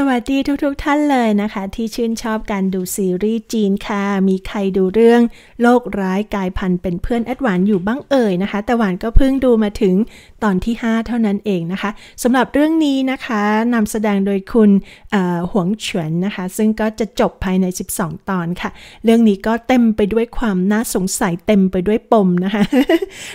สวัสดีทุกๆทท่านเลยนะคะ ที่ชื่นชอบการดูซีรีส์จีนค่ะมีใครดูเรื่องโลกร้ายกายพันธุ์เป็นเพื่อนแอดหวานอยู่บ้างเอ่ยนะคะ แต่หวานก็เพิ่งดูมาถึงตอนที่ 5 เท่านั้นเองนะคะสำหรับเรื่องนี้นะคะนำแสดงโดยคุณหวงเฉวนนะคะ ซึ่งก็จะจบภายใน 12 ตอนค่ะ เรื่องนี้ก็เต็มไปด้วยความน่าสงสัยเต็มไปด้วยปมนะคะ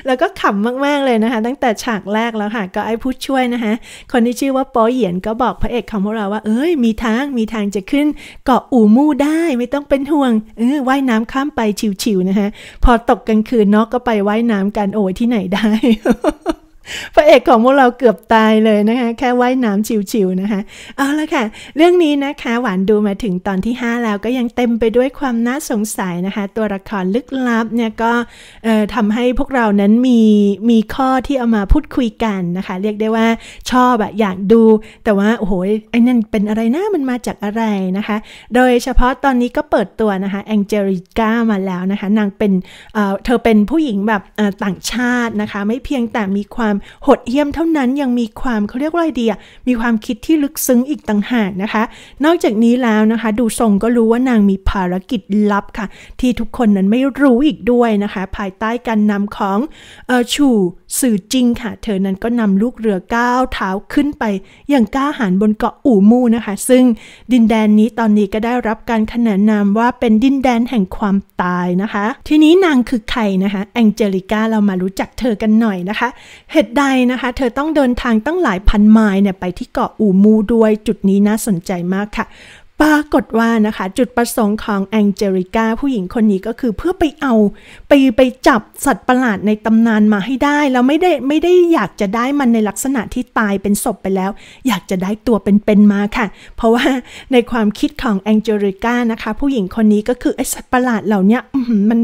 แล้วก็ขำมากๆเลยนะคะ ตั้งแต่ฉากแรกแล้วค่ะก็ไอ้ผู้ช่วยนะคะคนที่ชื่อว่าปอเหยียนก็บอกพระเอกของพวกเราว่าอ้ยมีทางมีทางจะขึ้นเกาะอู่มู่ได้ไม่ต้องเป็นห่วง เออว่ายน้ำข้ามไปชิวๆนะฮะ พอตกกลางคืนเนาะก็ไปว่ายน้ำกันโอ้ยที่ไหนได้พระเอกของพวกเราเกือบตายเลยนะคะ แค่ว่ายน้ำชิวๆนะคะเอาละค่ะเรื่องนี้นะคะหวานดูมาถึงตอนที่ 5 แล้วก็ยังเต็มไปด้วยความน่าสงสัยนะคะ ตัวละครลึกลับเนี่ยก็ทำให้พวกเรานั้นมีมีข้อที่เอามาพูดคุยกันนะคะ เรียกได้ว่าชอบอะอยากดูแต่ว่าโอ้โหไอ้นั่นเป็นอะไรนะมันมาจากอะไรนะคะ โดยเฉพาะตอนนี้ก็เปิดตัวนะคะแองเจลิก้ามาแล้วนะคะนางเป็นเธอเป็นผู้หญิงแบบต่างชาตินะคะไม่เพียงแต่มีความโหดเยี่ยมเท่านั้นยังมีความเขาเรียกว่าอะไรดียมีความคิดที่ลึกซึ้งอีกต่างหากนะคะ นอกจากนี้แล้วนะคะ ดูทรงก็รู้ว่านางมีภารกิจลับค่ะ ที่ทุกคนนั้นไม่รู้อีกด้วยนะคะ ภายใต้การนำของเออชูสื่อจริงค่ะเธอนั้นก็นำลูกเรือก้าวเท้าขึ้นไป อย่างกล้าหาญบนเกาะอู่มู่นะคะ ซึ่งดินแดนนี้ตอนนี้ก็ได้รับการขนานนามว่าเป็นดินแดนแห่งความตายนะคะ ทีนี้นางคือใครนะคะแองเจลิก้าเรามารู้จักเธอกันหน่อยนะคะ เหตุใดนะคะ เธอต้องเดินทางตั้งหลายพันไมล์เนี่ยไปที่เกาะอู่มู่ด้วยจุดนี้น่าสนใจมากค่ะปรากฏว่านะคะจุดประสงค์ของแองเจริก้าผู้หญิงคนนี้ก็คือเพื่อไปเอา ไปไปจับสัตว์ประหลาดในตำนานมาให้ได้ แล้วไม่ได้ไม่ได้อยากจะได้มันในลักษณะที่ตายเป็นศพไปแล้ว อยากจะได้ตัวเป็นๆมาค่ะ เพราะว่าในความคิดของแองเจริก้านะคะผู้หญิงคนนี้ก็คือไอสัตว์ประหลาดเหล่านี้มัน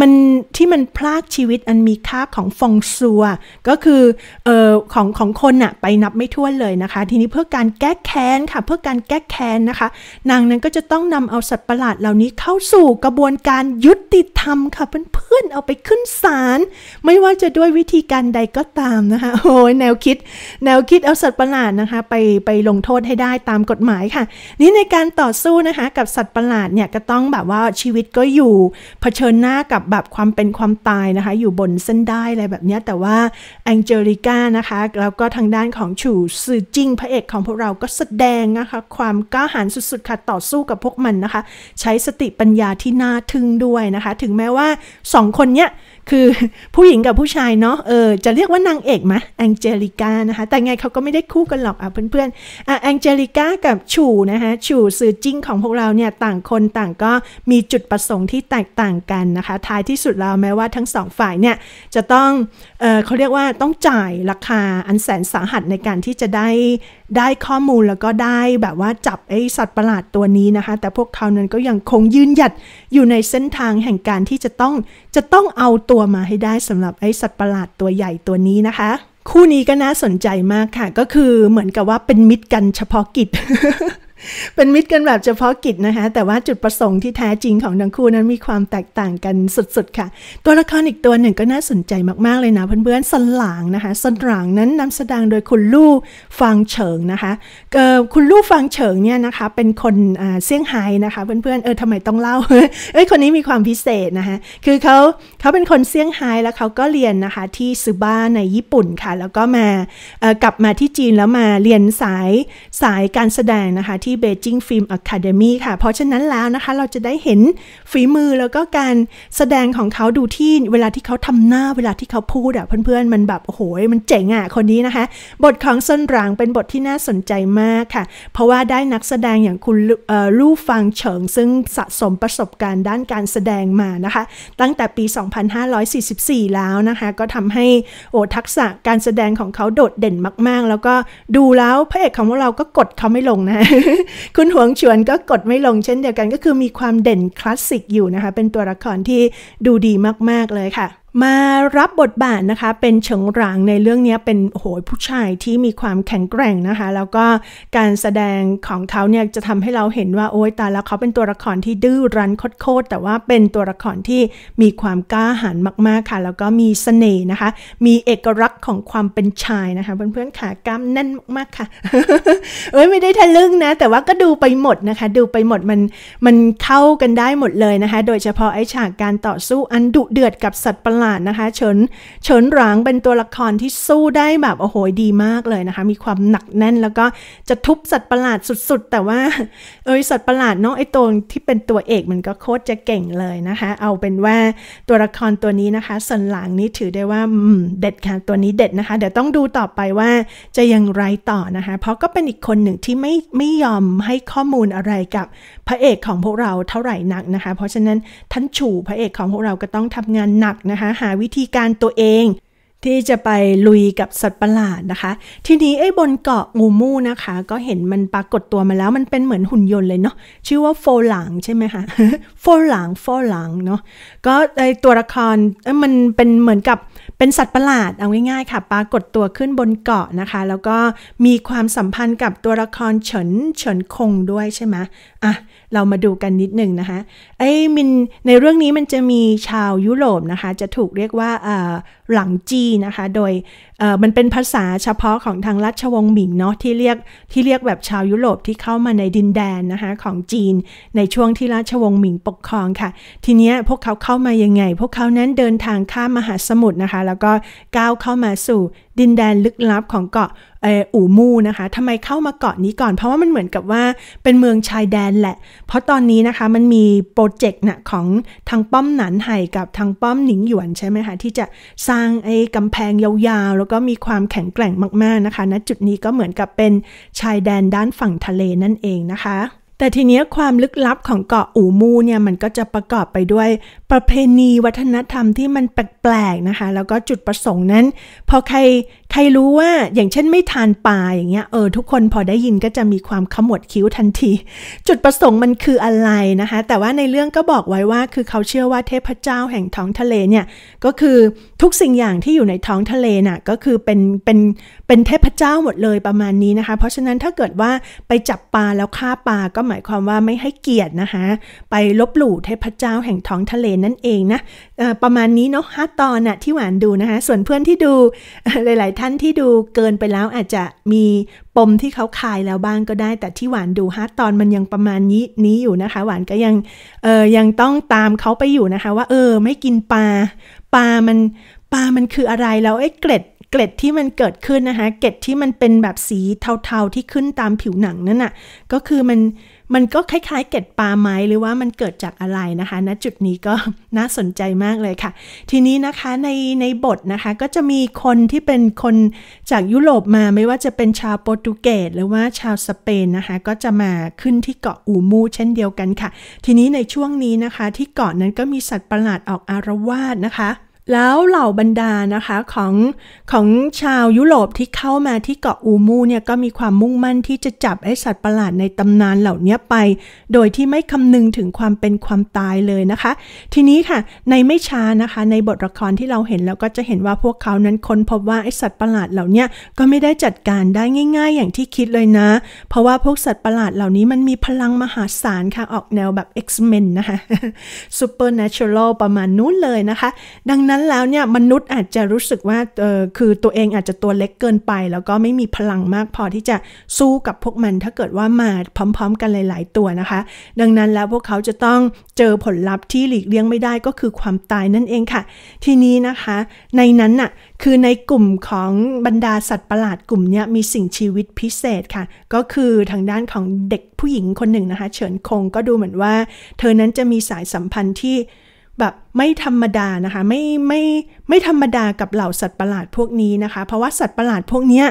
มันที่มันพลากชีวิตอันมีค่าของฟองซัวก็คือออของของคนอะไปนับไม่ถ้วนเลยนะคะ ทีนี้เพื่อการแก้แค้นค่ะเพื่อการแก้แค้นนะคะนางนั้นก็จะต้องนำเอา สัตว์ประหลาดเหล่านี้เข้าสู่กระบวนการยุติธรรมค่ะเพื่อนๆเอาไปขึ้นศาลไม่ว่าจะด้วยวิธีการใดก็ตามนะคะโอ้ยแนวคิดแนวคิดเอาสัตว์ประหลาดนะคะไปไปลงโทษให้ได้ตามกฎหมายค่ะนี่ในการต่อสู้นะคะกับสัตว์ประหลาดเนี่ยก็ต้องแบบว่าชีวิตก็อยู่เผชิญหน้ากับับแบบความเป็นความตายนะคะ อยู่บนเส้นได้อะไรแบบนี้ แต่ว่าแองเจลิก้านะคะแล้วก็ทางด้านของฉูซือจิ้งพระเอกของพวกเราก็แสดงนะคะ ความกล้าหาญสุดๆค่ะ ต่อสู้กับพวกมันนะคะ ใช้สติปัญญาที่น่าทึ่งด้วยนะคะ ถึงแม้ว่า2คนเนี้ยคือผู้หญิงกับผู้ชายเนาะ เออ จะเรียกว่านางเอกไหมแองเจลิกานะคะ แต่ไงเขาก็ไม่ได้คู่กันหรอกอ่ะเพื่อนเ่อ่ะแองเจลิกากับชูนะคะชูซือจิ้งของพวกเราเนี่ย ต่างคนต่างก็มีจุดประสงค์ที่แตกต่างกันนะคะ ท้ายที่สุดแล้วแม้ว่าทั้งสองฝ่ายเนี่ย จะต้อง เออเขาเรียกว่าต้องจ่ายราคาอันแสนสาหัสในการที่จะได้ได้ข้อมูลแล้วก็ได้แบบว่าจับไอสัตว์ประหลาดตัวนี้นะคะ แต่พวกเขานั้นก็ยังคงยืนหยัดอยู่ในเส้นทางแห่งการที่จะต้องจะต้องเอาตัวมาให้ได้สำหรับไอสัตว์ประหลาดตัวใหญ่ตัวนี้นะคะ คู่นี้ก็น่าสนใจมากค่ะ ก็คือเหมือนกับว่าเป็นมิตรกันเฉพาะกิจเป็นมิตรกันแบบเฉพาะกิจนะคะ แต่ว่าจุดประสงค์ที่แท้จริงของทั้งคู่นั้นมีความแตกต่างกันสุดๆค่ะ ตัวละครอีกตัวหนึ่งก็น่าสนใจมากๆเลยนะเพื่อนๆสลางนะคะสลางนั้นนำแสดงโดยคุณลู่ฟางเฉิงนะคะคุณลู่ฟางเฉิงเนี่ยนะคะเป็นคนเซี่ยงไฮ้นะคะเพื่อนๆเออทำไมต้องเล่าเอ้ยคนนี้มีความพิเศษนะคะคือเขาเขาเป็นคนเซี่ยงไฮ้แล้วเขาก็เรียนนะคะที่ซูบ้าในญี่ปุ่นค่ะแล้วก็มากลับมาที่จีนแล้วมาเรียนสายสายการแสดงนะคะที่ที่เบจิ n งฟิล์มอะคาเดมีค่ะ เพราะฉะนั้นแล้วนะคะเราจะได้เห็นฝีมือแล้วก็การแสดงของเขาดูที่เวลาที่เขาทำหน้าเวลาที่เขาพูดอะเพื่อนๆ มันแบบ โอ้โห มันเจ๋งอะคนนี้นะคะ บทของซนหลังเป็นบทที่น่าสนใจมากค่ะ เพราะว่าได้นักแสดงอย่างคุณลู่ฟังเฉิง ซึ่งสะสมประสบการณ์ด้านการแสดงมานะคะ ตั้งแต่ปี 2544 แล้วนะคะ ก็ทำให้โอทักษะการแสดงของเขาโดดเด่นมากๆ แล้วก็ดูแล้วพระเอกของเรา ก็กดเขาไม่ลงนะคุณหวงชวนก็กดไม่ลงเช่นเดียวกันก็คือมีความเด่นคลาสสิกอยู่นะคะ เป็นตัวละครที่ดูดีมากๆเลยค่ะมารับบทบาทนะคะเป็นเฉิงหลางในเรื่องนี้เป็นโหยผู้ชายที่มีความแข็งแกร่งนะคะ แล้วก็การแสดงของเขาเนี่ยจะทำให้เราเห็นว่าโอ้ยตาแล้วเขาเป็นตัวละครที่ดื้อรั้นโคตรแต่ว่าเป็นตัวละครที่มีความกล้าหาญมากๆค่ะ แล้วก็มีสเสน่ห์นะคะ มีเอกลักษณ์ของความเป็นชายนะคะ เพื่อนๆขากล้ามแน่นมากๆค่ะเอ้ยไม่ได้ทะลึ่งนะ แต่ว่าก็ดูไปหมดนะคะดูไปหมดมันมันเข้ากันได้หมดเลยนะคะ โดยเฉพาะไอ้ฉากการต่อสู้อันดุเดือดกับสัตว์ประลาดนะคะเฉินเฉินหลางเป็นตัวละครที่สู้ได้แบบโอ้โหดีมากเลยนะคะ มีความหนักแน่นแล้วก็จะทุบสัตว์ประหลาดสุดๆ แต่ว่าเอยสัตว์ประหลาดเนาะไอตัวที่เป็นตัวเอกมันก็โคตรจะเก่งเลยนะคะเอาเป็นว่าตัวละครตัวนี้นะคะเฉินหลางนี้ถือได้ว่าเด็ดค่ะตัวนี้เด็ดนะคะ เดี๋ยวต้องดูต่อไปว่าจะยังไรต่อนะคะ เพราะก็เป็นอีกคนหนึ่งที่ไม่ไม่ยอมให้ข้อมูลอะไรกับพระเอกของพวกเราเท่าไหร่นักนะคะ เพราะฉะนั้นท่านฉู่พระเอกของพวกเราก็ต้องทำงานหนักนะคะหาวิธีการตัวเองที่จะไปลุยกับสัตว์ประหลาดนะคะ ทีนี้ไอ้บนเกาะงูมูนะคะ ก็เห็นมันปรากฏตัวมาแล้ว มันเป็นเหมือนหุ่นยนต์เลยเนาะชื่อว่าโฟหลังใช่ไหมคะโฟหลัง โฟหลังเนาะก็ไอตัวละครมันเป็นเหมือนกับเป็นสัตว์ประหลาด เอาง่ายๆค่ะ ปรากฏตัวขึ้นบนเกาะนะคะ แล้วก็มีความสัมพันธ์กับตัวละครเฉินเฉินคงด้วยใช่ไหมอ่ะ เรามาดูกันนิดหนึ่งนะคะไอ้มินในเรื่องนี้มันจะมีชาวยุโรปนะคะ จะถูกเรียกว่าหลังจีนะคะ โดยมันเป็นภาษาเฉพาะของทางราชวงศ์หมิงเนาะที่เรียกที่เรียกแบบชาวยุโรปที่เข้ามาในดินแดนนะคะของจีนในช่วงที่ราชวงศ์หมิงปกครองค่ะ ทีเนี้ยพวกเขาเข้ามายังไงพวกเขานั้นเดินทางข้ามมหาสมุทรนะคะแล้วก็ก้าวเข้ามาสู่ดินแดนลึกลับของเกาะอู่มูนะคะ ทำไมเข้ามาเกาะนี้ก่อน เพราะว่ามันเหมือนกับว่าเป็นเมืองชายแดนแหละ เพราะตอนนี้นะคะมันมีโปรเจกต์นะของทางป้อมหนันไห่กับทางป้อมหนิงหยวนใช่ไหมคะ ที่จะสร้างไอ้กำแพงยาวๆแล้วก็มีความแข็งแกร่งมากๆ นะคะณนะจุดนี้ก็เหมือนกับเป็นชายแดนด้านฝั่งทะเลนั่นเองนะคะ แต่ทีนี้ความลึกลับของเกาะอู่มูเนี่ยมันก็จะประกอบไปด้วยประเพณีวัฒนธรรมที่มันแปลกๆนะคะแล้วก็จุดประสงค์นั้น พอใครใครรู้ว่าอย่างเช่นไม่ทานปลาอย่างเงี้ยเออทุกคนพอได้ยินก็จะมีความขมวดคิ้วทันที จุดประสงค์มันคืออะไรนะคะแต่ว่าในเรื่องก็บอกไว้ว่าคือเขาเชื่อว่าเทพเจ้าแห่งท้องทะเลเนี่ยก็คือทุกสิ่งอย่างที่อยู่ในท้องทะเลน่ะก็คือเป็นเป็นเป็นเทพเจ้าหมดเลยประมาณนี้นะคะ เพราะฉะนั้นถ้าเกิดว่าไปจับปลาแล้วฆ่าปลาก็หมายความว่าไม่ให้เกียรตินะคะไปลบหลู่เทพเจ้าแห่งท้องทะเลนั่นเองนะประมาณนี้เนาะฮ้ตอนน่ะที่หวานดูนะคะ ส่วนเพื่อนที่ดู หลายๆ ท่านที่ดูเกินไปแล้วอาจจะมีปมที่เขาคายแล้วบ้างก็ได้ แต่ที่หวานดูฮ้ตอนมันยังประมาณนี้ นี้อยู่นะคะ หวานก็ยังเออยังต้องตามเขาไปอยู่นะคะ ว่าเออ ไม่กินปลาปลามันปลามันคืออะไรแล้วไอ้เกล็ด เกล็ดที่มันเกิดขึ้นนะคะ เกล็ดที่มันเป็นแบบสีเทาๆที่ขึ้นตามผิวหนังนั่นน่ะก็คือมันมันก็คล้ายๆ เกต็ดปลาไม้หรือว่ามันเกิดจากอะไรนะคะณนะจุดนี้ก็น่าสนใจมากเลยค่ะ ทีนี้นะคะในในบทนะคะ ก็จะมีคนที่เป็นคนจากยุโรปมา ไม่ว่าจะเป็นชาวโปรตุเกสหรือว่าชาวสเปนนะคะ ก็จะมาขึ้นที่เกาะอูมู เช่นเดียวกันค่ะ ทีนี้ในช่วงนี้นะคะที่เกาะนั้นก็มีสัตว์ประหลาดออกอารวาสนะคะแล้วเหล่าบรรดา นะคะของของชาวยุโรปที่เข้ามาที่เกาะอูมูเนี่ยก็มีความมุ่งมั่นที่จะจับไอสัตว์ประหลาดในตำนานเหล่านี้ไป โดยที่ไม่คำนึงถึงความเป็นความตายเลยนะคะ ทีนี้ค่ะในไม่ช้านะคะ ในบทละครที่เราเห็นแล้วก็จะเห็นว่าพวกเขานั้นค้นพบว่าไอสัตว์ประหลาดเหล่านี้ก็ไม่ได้จัดการได้ง่ายๆ อย่างที่คิดเลยนะ เพราะว่าพวกสัตว์ประหลาดเหล่านี้มันมีพลังมหาศาลค่ะออกแนวแบบ X-Men นะคะ Supernatural ประมาณนู้นเลยนะคะ ดังนั้น้นแล้วเนี่ยมนุษย์อาจจะรู้สึกว่าเออคือตัวเองอาจจะตัวเล็กเกินไป แล้วก็ไม่มีพลังมากพอที่จะสู้กับพวกมันถ้าเกิดว่ามาพร้อมๆกันหลายๆตัวนะคะ ดังนั้นแล้วพวกเขาจะต้องเจอผลลัพธ์ที่หลีกเลี่ยงไม่ได้ก็คือความตายนั่นเองค่ะ ทีนี้นะคะ ในนั้นน่ะ คือในกลุ่มของบรรดาสัตว์ประหลาดกลุ่มนี้มีสิ่งชีวิตพิเศษค่ะ ก็คือทางด้านของเด็กผู้หญิงคนหนึ่งนะคะ เฉินคงก็ดูเหมือนว่าเธอนั้นจะมีสายสัมพันธ์ที่แบบไม่ธรรมดานะคะไม่ไม่ไม่ธรรมดากับเหล่าสัตว์ประหลาดพวกนี้นะคะ เพราะว่าสัตว์ประหลาดพวกนี้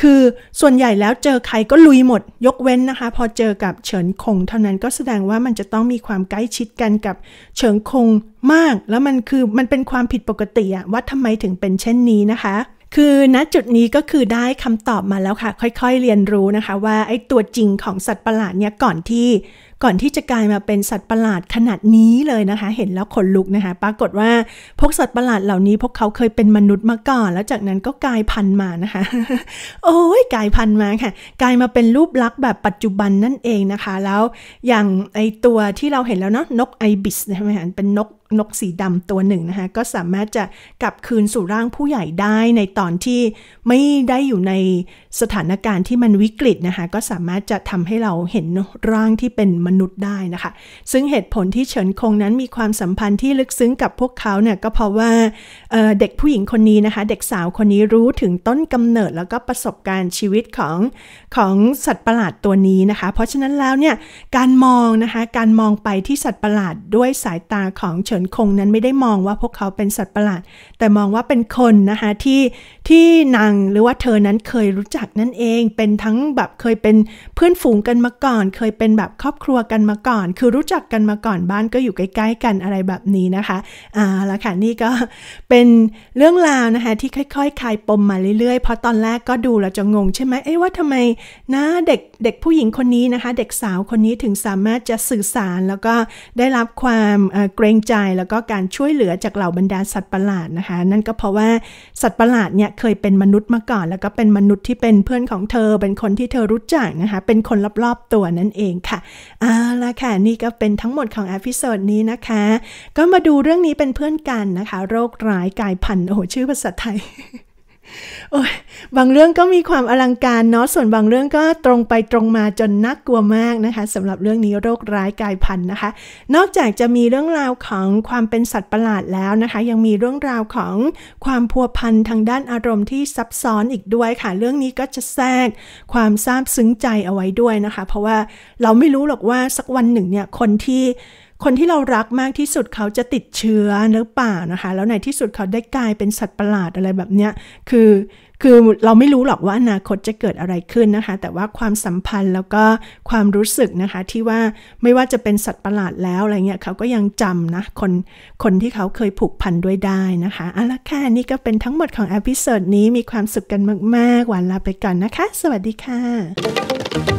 คือส่วนใหญ่แล้วเจอใครก็ลุยหมด ยกเว้นนะคะพอเจอกับเฉินคง เท่านั้นก็แสดงว่ามันจะต้องมีความใกล้ชิดกันกับ เฉินคงมาก แล้วมันคือมันเป็นความผิดปกติอะว่าทำไมถึงเป็นเช่นนี้นะคะ คือณจุดนี้ก็คือได้คำตอบมาแล้วค่ะ ค่อยๆเรียนรู้นะคะ ว่าไอ้ตัวจริงของสัตว์ประหลาดเนี่ยก่อนที่ก่อนที่จะกลายมาเป็นสัตว์ประหลาดขนาดนี้เลยนะคะ เห็นแล้วขนลุกนะคะ ปรากฏว่าพวกสัตว์ประหลาดเหล่านี้ พวกเขาเคยเป็นมนุษย์มาก่อน แล้วจากนั้นก็กลายพันธุ์มานะคะ โอ้ยกลายพันธุ์มาค่ะกลายมาเป็นรูปลักษณ์แบบปัจจุบันนั่นเองนะคะ แล้วอย่างไอตัวที่เราเห็นแล้วเนาะนกไอบิสใช่ไหมคะเป็นนกนกสีดำตัวหนึ่งนะคะก็สามารถจะกลับคืนสู่ร่างผู้ใหญ่ได้ในตอนที่ไม่ได้อยู่ในสถานการณ์ที่มันวิกฤตนะคะก็สามารถจะทำให้เราเห็นร่างที่เป็นมนุษย์ได้นะคะ ซึ่งเหตุผลที่เฉินคงนั้นมีความสัมพันธ์ที่ลึกซึ้งกับพวกเขาเนี่ยก็เพราะว่าเเด็กผู้หญิงคนนี้นะคะ เด็กสาวคนนี้รู้ถึงต้นกำเนิดแล้วก็ประสบการณ์ชีวิตของของสัตว์ประหลาดตัวนี้นะคะเพราะฉะนั้นแล้วเนี่ยการมองนะคะการมองไปที่สัตว์ประหลาดด้วยสายตาของเฉินคงนั้นไม่ได้มองว่าพวกเขาเป็นสัตว์ประหลาด แต่มองว่าเป็นคนนะคะที่ที่นางหรือว่าเธอนั้นเคยรู้จักนั่นเอง เป็นทั้งแบบเคยเป็นเพื่อนฝูงกันมาก่อน เคยเป็นแบบครอบครัวกันมาก่อน คือรู้จักกันมาก่อนบ้านก็อยู่ใกล้ ๆ กันอะไรแบบนี้นะคะอ่าละค่ะนี่ก็เป็นเรื่องราวนะคะที่ค่อย ๆคลายปมมาเรื่อย ๆ เพราะตอนแรกก็ดูเราจะงงใช่ไหมเอ๊ว่าทำไมนะเด็กเด็กผู้หญิงคนนี้นะคะเด็กสาวคนนี้ถึงสามารถจะสื่อสารแล้วก็ได้รับความเกรงใจายแล้วก็การช่วยเหลือจากเหล่าบรรดาสัตว์ประหลาดนะคะ นั่นก็เพราะว่าสัตว์ประหลาด เนี่ย เคยเป็นมนุษย์มาก่อน แล้วก็เป็นมนุษย์ที่เป็นเพื่อนของเธอเป็นคนที่เธอรู้จักนะคะเป็นคนรอบๆตัวนั่นเองค่ะเอาละค่ะนี่ก็เป็นทั้งหมดของอพิโซดนี้นะคะ ก็มาดูเรื่องนี้เป็นเพื่อนกันนะคะ โรคร้ายกายพันธุ์โอ้โหชื่อภาษาไทยโอ้ยบางเรื่องก็มีความอลังการเนาะส่วนบางเรื่องก็ตรงไปตรงมาจนน่ากลัวมากนะคะสำหรับเรื่องนี้โรคร้ายกายพันธุ์นะคะ นอกจากจะมีเรื่องราวของความเป็นสัตว์ประหลาดแล้วนะคะ ยังมีเรื่องราวของความพัวพันทางด้านอารมณ์ที่ซับซ้อนอีกด้วยค่ะ เรื่องนี้ก็จะแทรกความซาบซึ้งใจเอาไว้ด้วยนะคะ เพราะว่าเราไม่รู้หรอกว่าสักวันหนึ่งเนี่ย คนที่คนที่เรารักมากที่สุดเขาจะติดเชื้อหรือเปล่านะคะ แล้วในที่สุดเขาได้กลายเป็นสัตว์ประหลาดอะไรแบบเนี้ย คือคือเราไม่รู้หรอกว่าอนาคตจะเกิดอะไรขึ้นนะคะ แต่ว่าความสัมพันธ์แล้วก็ความรู้สึกนะคะที่ว่าไม่ว่าจะเป็นสัตว์ประหลาดแล้วอะไรเงี้ยเขาก็ยังจำนะคนคนที่เขาเคยผูกพันด้วยได้นะคะเอาละค่ะนี่ก็เป็นทั้งหมดของอพิเซดนี้มีความสุขกันมากๆหวานลาไปก่อนนะคะ สวัสดีค่ะ